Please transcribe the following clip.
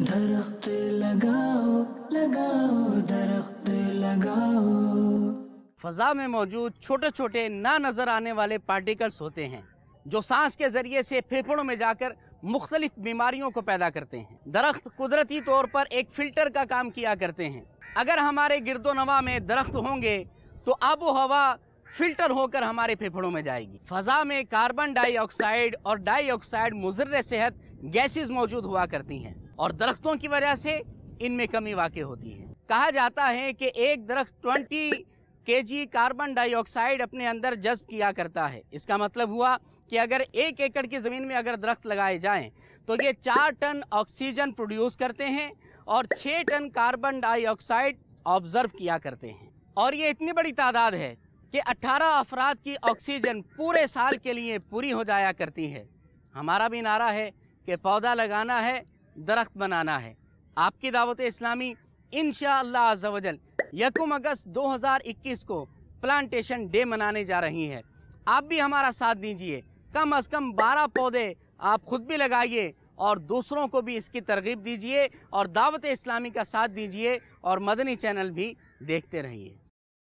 दरख्त लगाओ लगाओ दरख्त लगाओ फजा में मौजूद छोटे छोटे ना नजर आने वाले पार्टिकल्स होते हैं जो सांस के जरिए से फेफड़ों में जाकर मुख्तलिफ बीमारियों को पैदा करते हैं दरख्त कुदरती तौर पर एक फिल्टर का काम किया करते हैं अगर हमारे गिरदो नवा में दरख्त होंगे तो आबो हवा फिल्टर होकर हमारे फेफड़ों में जाएगी फजा में कार्बन डाइऑक्साइड और डाइऑक्साइड मुजर सेहत गैसेज मौजूद हुआ करती हैं और दरख्तों की वजह से इनमें कमी वाकई होती है कहा जाता है कि एक दरख्त ट्वेंटी के जी कार्बन डाइऑक्साइड अपने अंदर जज्ब किया करता है इसका मतलब हुआ कि अगर एक एकड़ की ज़मीन में अगर दरख्त लगाए जाएं तो ये चार टन ऑक्सीजन प्रोड्यूस करते हैं और छः टन कार्बन डाइऑक्साइड ऑब्ज़र्व किया करते हैं और ये इतनी बड़ी तादाद है कि 18 अफराद की ऑक्सीजन पूरे साल के लिए पूरी हो जाया करती है हमारा भी नारा है कि पौधा लगाना है दरख्त बनाना है आपकी दावत इस्लामी इन शजल यकम अगस्त 2021 को प्लांटेशन डे मनाने जा रही है आप भी हमारा साथ दीजिए कम अज़ कम 12 पौधे आप ख़ुद भी लगाइए और दूसरों को भी इसकी तरगीब दीजिए और दावत इस्लामी का साथ दीजिए और मदनी चैनल भी देखते रहिए